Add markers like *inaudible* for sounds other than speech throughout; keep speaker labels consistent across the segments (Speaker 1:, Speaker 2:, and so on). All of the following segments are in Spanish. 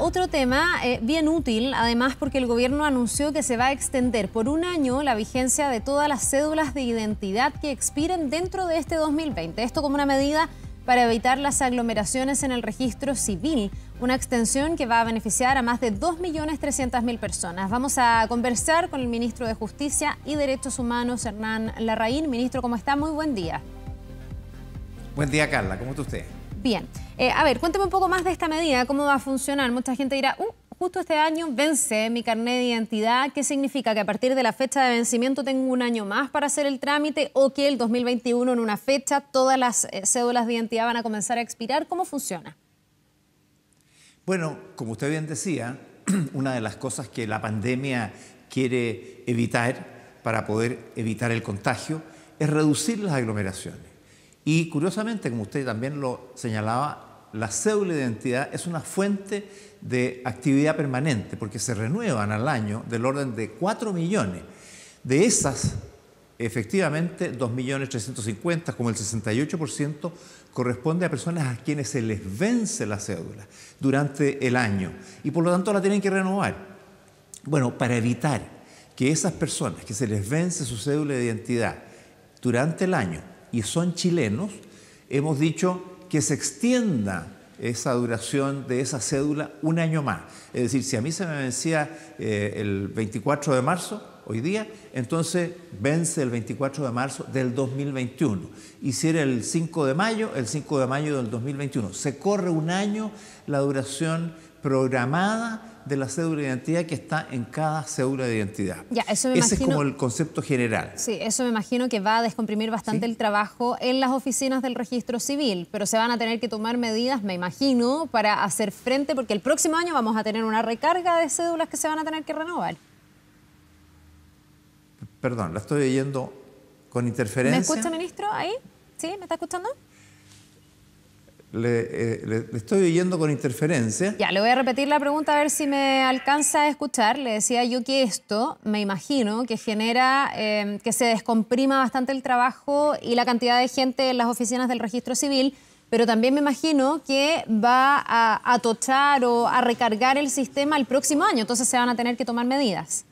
Speaker 1: otro tema eh, bien útil, además porque el gobierno anunció que se va a extender por un año la vigencia de todas las cédulas de identidad que expiren dentro de este 2020. Esto como una medida para evitar las aglomeraciones en el registro civil, una extensión que va a beneficiar a más de 2.300.000 personas. Vamos a conversar con el ministro de Justicia y Derechos Humanos, Hernán Larraín. Ministro, ¿cómo está? Muy buen día.
Speaker 2: Buen día, Carla. ¿Cómo está usted?
Speaker 1: Bien, eh, a ver, cuénteme un poco más de esta medida, cómo va a funcionar. Mucha gente dirá, uh, justo este año vence mi carnet de identidad. ¿Qué significa? ¿Que a partir de la fecha de vencimiento tengo un año más para hacer el trámite o que el 2021 en una fecha todas las eh, cédulas de identidad van a comenzar a expirar? ¿Cómo funciona?
Speaker 2: Bueno, como usted bien decía, *clears throat* una de las cosas que la pandemia quiere evitar para poder evitar el contagio es reducir las aglomeraciones. Y curiosamente, como usted también lo señalaba, la cédula de identidad es una fuente de actividad permanente, porque se renuevan al año del orden de 4 millones. De esas, efectivamente, 2.350.000, como el 68%, corresponde a personas a quienes se les vence la cédula durante el año y por lo tanto la tienen que renovar. Bueno, para evitar que esas personas que se les vence su cédula de identidad durante el año y son chilenos, hemos dicho que se extienda esa duración de esa cédula un año más. Es decir, si a mí se me vencía eh, el 24 de marzo, hoy día, entonces vence el 24 de marzo del 2021. Y si era el 5 de mayo, el 5 de mayo del 2021. Se corre un año la duración programada de la cédula de identidad que está en cada cédula de identidad.
Speaker 1: Ese es como el
Speaker 2: concepto general.
Speaker 1: Sí, eso me imagino que va a descomprimir bastante el trabajo en las oficinas del registro civil, pero se van a tener que tomar medidas, me imagino, para hacer frente, porque el próximo año vamos a tener una recarga de cédulas que se van a tener que renovar.
Speaker 2: Perdón, la estoy oyendo con interferencia. ¿Me escucha,
Speaker 1: ministro? ¿Ahí? ¿Sí? ¿Me está escuchando?
Speaker 2: Eh, le, estoy oyendo con interferencia.
Speaker 1: Ya, le voy a repetir la pregunta a ver si me alcanza a escuchar. Le decía yo que esto, me imagino, que genera em, que se descomprima bastante el trabajo y la cantidad de gente en las oficinas del registro civil, pero también me imagino que va a atochar o a recargar el sistema el próximo año, entonces se van a tener que tomar medidas.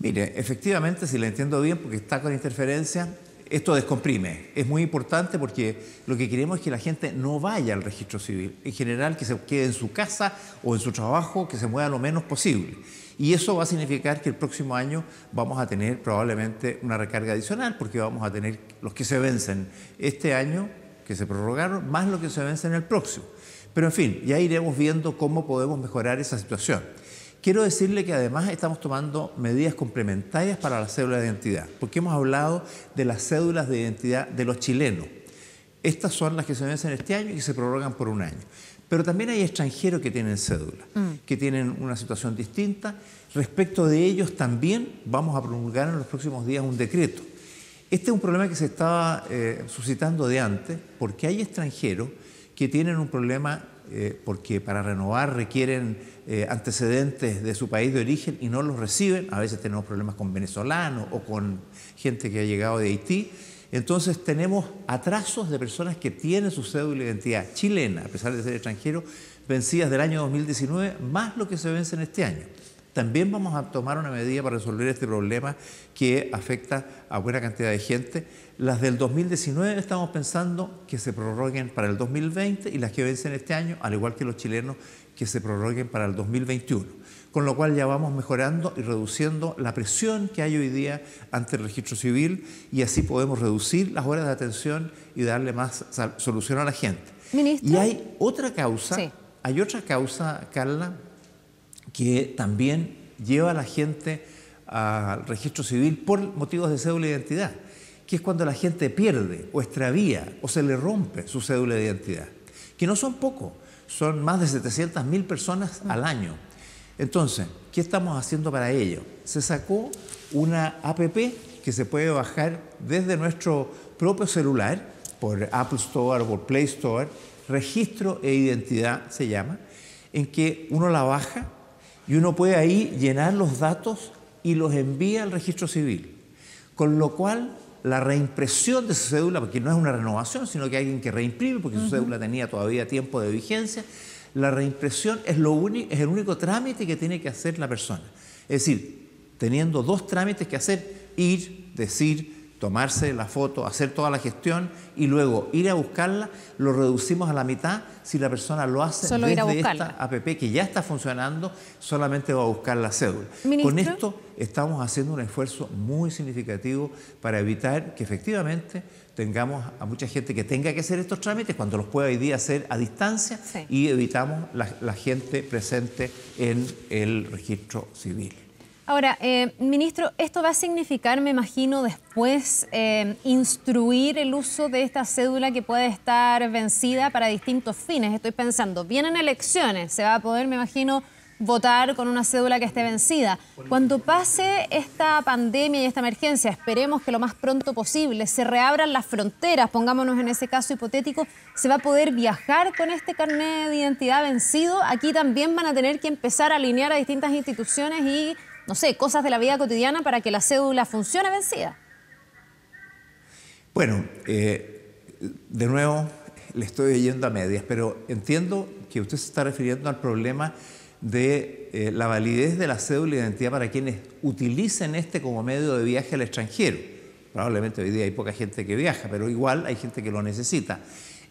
Speaker 2: Mire, efectivamente, si la entiendo bien, porque está con interferencia, esto descomprime. Es muy importante porque lo que queremos es que la gente no vaya al registro civil. En general, que se quede en su casa o en su trabajo, que se mueva lo menos posible. Y eso va a significar que el próximo año vamos a tener probablemente una recarga adicional porque vamos a tener los que se vencen este año, que se prorrogaron, más los que se vencen el próximo. Pero en fin, ya iremos viendo cómo podemos mejorar esa situación. Quiero decirle que además estamos tomando medidas complementarias para la cédula de identidad, porque hemos hablado de las cédulas de identidad de los chilenos. Estas son las que se vencen este año y que se prorrogan por un año. Pero también hay extranjeros que tienen cédula, mm. que tienen una situación distinta. Respecto de ellos también vamos a promulgar en los próximos días un decreto. Este es un problema que se estaba eh, suscitando de antes, porque hay extranjeros que tienen un problema eh, porque para renovar requieren eh, antecedentes de su país de origen y no los reciben. A veces tenemos problemas con venezolanos o con gente que ha llegado de Haití. Entonces tenemos atrasos de personas que tienen su cédula de identidad chilena, a pesar de ser extranjero, vencidas del año 2019, más lo que se vence en este año también vamos a tomar una medida para resolver este problema que afecta a buena cantidad de gente. Las del 2019 estamos pensando que se prorroguen para el 2020 y las que vencen este año, al igual que los chilenos, que se prorroguen para el 2021. Con lo cual ya vamos mejorando y reduciendo la presión que hay hoy día ante el registro civil y así podemos reducir las horas de atención y darle más solución a la gente. Y hay otra causa, hay otra causa, Carla, que también lleva a la gente al registro civil por motivos de cédula de identidad, que es cuando la gente pierde o extravía o se le rompe su cédula de identidad, que no son pocos, son más de 700.000 personas al año. Entonces, ¿qué estamos haciendo para ello? Se sacó una APP que se puede bajar desde nuestro propio celular, por Apple Store, por Play Store, registro e identidad se llama, en que uno la baja y uno puede ahí llenar los datos y los envía al registro civil. Con lo cual, la reimpresión de su cédula, porque no es una renovación, sino que alguien que reimprime, porque su cédula tenía todavía tiempo de vigencia, la reimpresión es, lo es el único trámite que tiene que hacer la persona. Es decir, teniendo dos trámites que hacer, ir, decir, tomarse la foto, hacer toda la gestión y luego ir a buscarla, lo reducimos a la mitad si la persona lo hace desde esta APP que ya está funcionando, solamente va a buscar la cédula. Con esto estamos haciendo un esfuerzo muy significativo para evitar que efectivamente tengamos a mucha gente que tenga que hacer estos trámites cuando los pueda hoy día hacer a distancia y evitamos la gente presente en el registro civil.
Speaker 1: Ahora, eh, ministro, esto va a significar, me imagino, después eh, instruir el uso de esta cédula que puede estar vencida para distintos fines. Estoy pensando, vienen elecciones, se va a poder, me imagino, votar con una cédula que esté vencida. Cuando pase esta pandemia y esta emergencia, esperemos que lo más pronto posible se reabran las fronteras, pongámonos en ese caso hipotético, se va a poder viajar con este carnet de identidad vencido. Aquí también van a tener que empezar a alinear a distintas instituciones y no sé, cosas de la vida cotidiana para que la cédula funcione vencida?
Speaker 2: Bueno, eh, de nuevo le estoy oyendo a medias, pero entiendo que usted se está refiriendo al problema de eh, la validez de la cédula de identidad para quienes utilicen este como medio de viaje al extranjero. Probablemente hoy día hay poca gente que viaja, pero igual hay gente que lo necesita.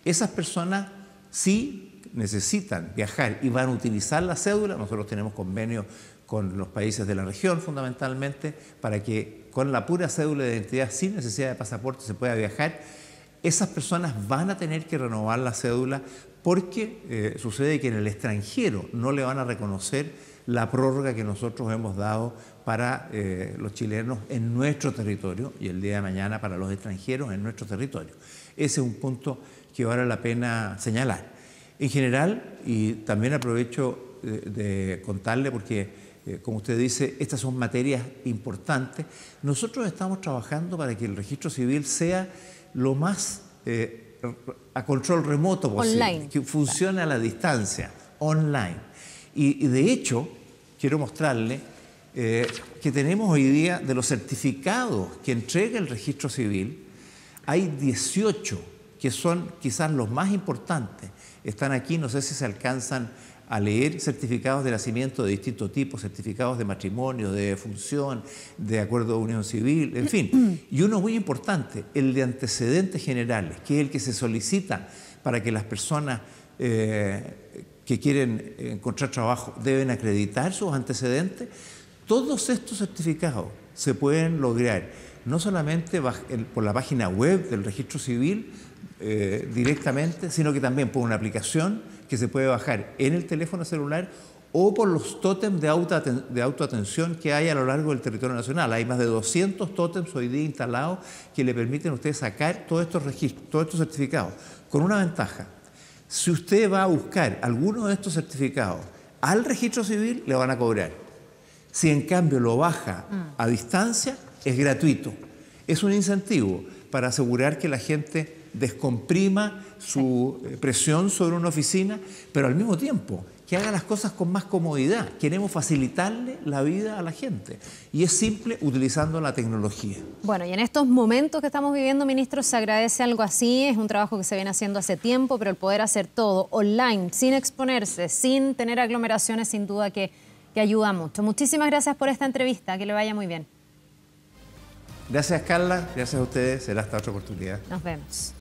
Speaker 2: Esas personas sí necesitan viajar y van a utilizar la cédula. Nosotros tenemos convenios con los países de la región fundamentalmente, para que con la pura cédula de identidad, sin necesidad de pasaporte, se pueda viajar, esas personas van a tener que renovar la cédula porque eh, sucede que en el extranjero no le van a reconocer la prórroga que nosotros hemos dado para eh, los chilenos en nuestro territorio y el día de mañana para los extranjeros en nuestro territorio. Ese es un punto que vale la pena señalar. En general, y también aprovecho eh, de contarle porque eh, como usted dice, estas son materias importantes. Nosotros estamos trabajando para que el registro civil sea lo más eh, a control remoto posible, que funcione a la distancia, online. Y, de hecho, quiero mostrarle eh, que tenemos hoy día de los certificados que entrega el registro civil, hay 18 que son quizás los más importantes. Están aquí, no sé si se alcanzan a leer certificados de nacimiento de distinto tipo, certificados de matrimonio, de función, de acuerdo de unión civil, en fin. *clears throat* Y uno muy importante, el de antecedentes generales, que es el que se solicita para que las personas eh, que quieren encontrar trabajo deben acreditar sus antecedentes. Todos estos certificados se pueden lograr no solamente por la página web del registro civil eh, directamente, sino que también por una aplicación que se puede bajar en el teléfono celular o por los tótems de, de autoatención que hay a lo largo del territorio nacional. Hay más de 200 tótems hoy día instalados que le permiten a usted sacar todos estos registros, todos estos certificados, con una ventaja. Si usted va a buscar alguno de estos certificados al registro civil, le van a cobrar. Si en cambio lo baja mm. a distancia, es gratuito. Es un incentivo para asegurar que la gente descomprima su eh, presión sobre una oficina, pero al mismo tiempo que haga las cosas con más comodidad. Queremos facilitarle la vida a la gente y es simple utilizando la tecnología.
Speaker 1: Bueno, y en estos momentos que estamos viviendo, ministro, se agradece algo así. Es un trabajo que se viene haciendo hace tiempo, pero el poder hacer todo online, sin exponerse, sin tener aglomeraciones, sin duda que, que ayuda mucho. Muchísimas gracias por esta entrevista. Que le vaya muy bien.
Speaker 2: Gracias, Carla. Gracias a ustedes. Será hasta otra oportunidad.
Speaker 1: Nos vemos.